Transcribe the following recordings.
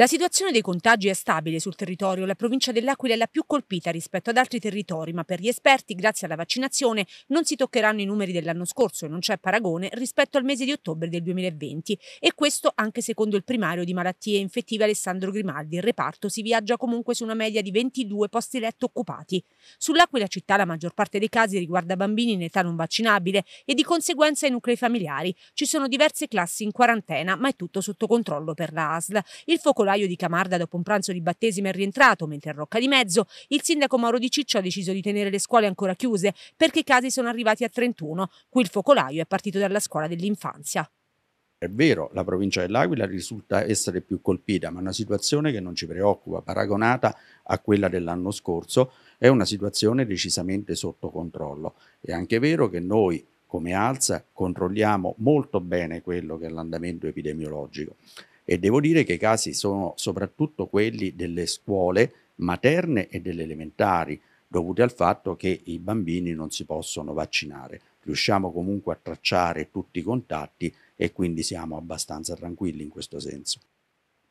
La situazione dei contagi è stabile sul territorio, la provincia dell'Aquila è la più colpita rispetto ad altri territori, ma per gli esperti, grazie alla vaccinazione, non si toccheranno i numeri dell'anno scorso e non c'è paragone rispetto al mese di ottobre del 2020. E questo anche secondo il primario di malattie infettive Alessandro Grimaldi. Il reparto si viaggia comunque su una media di 22 posti letto occupati. Sull'Aquila città la maggior parte dei casi riguarda bambini in età non vaccinabile e di conseguenza i nuclei familiari. Ci sono diverse classi in quarantena, ma è tutto sotto controllo per la ASL. Il focolare focolaio di Camarda dopo un pranzo di battesimo è rientrato, mentre a Rocca di Mezzo il sindaco Mauro Di Ciccio ha deciso di tenere le scuole ancora chiuse perché i casi sono arrivati a 31. Qui il focolaio è partito dalla scuola dell'infanzia. È vero, la provincia dell'Aquila risulta essere più colpita, ma una situazione che non ci preoccupa, paragonata a quella dell'anno scorso, è una situazione decisamente sotto controllo. È anche vero che noi come Alza controlliamo molto bene quello che è l'andamento epidemiologico e devo dire che i casi sono soprattutto quelli delle scuole materne e delle elementari, dovuti al fatto che i bambini non si possono vaccinare. Riusciamo comunque a tracciare tutti i contatti e quindi siamo abbastanza tranquilli in questo senso.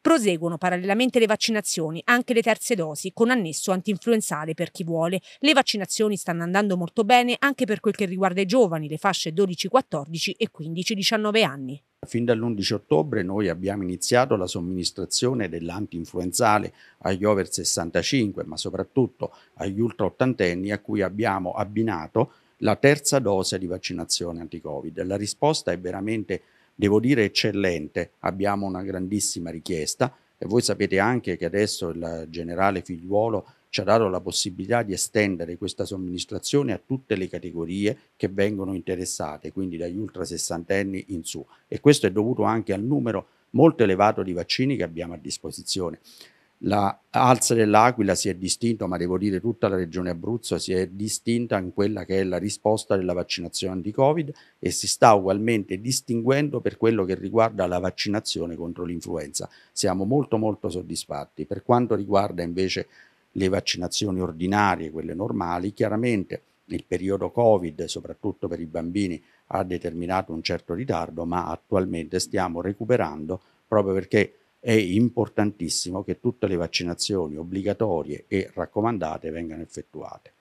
Proseguono parallelamente le vaccinazioni, anche le terze dosi, con annesso antinfluenzale per chi vuole. Le vaccinazioni stanno andando molto bene anche per quel che riguarda i giovani, le fasce 12-14 e 15-19 anni. Fin dall'11 ottobre noi abbiamo iniziato la somministrazione dell'anti-influenzale agli over 65, ma soprattutto agli ultra ottantenni a cui abbiamo abbinato la terza dose di vaccinazione anti-Covid. La risposta è veramente, devo dire, eccellente. Abbiamo una grandissima richiesta e voi sapete anche che adesso il generale Figliuolo ci ha dato la possibilità di estendere questa somministrazione a tutte le categorie che vengono interessate, quindi dagli ultra sessantenni in su e questo è dovuto anche al numero molto elevato di vaccini che abbiamo a disposizione. La Alza dell'Aquila si è distinta, ma devo dire tutta la regione Abruzzo si è distinta in quella che è la risposta della vaccinazione anti-Covid e si sta ugualmente distinguendo per quello che riguarda la vaccinazione contro l'influenza. Siamo molto molto soddisfatti. Per quanto riguarda invece le vaccinazioni ordinarie, quelle normali, chiaramente il periodo Covid, soprattutto per i bambini, ha determinato un certo ritardo, ma attualmente stiamo recuperando proprio perché è importantissimo che tutte le vaccinazioni obbligatorie e raccomandate vengano effettuate.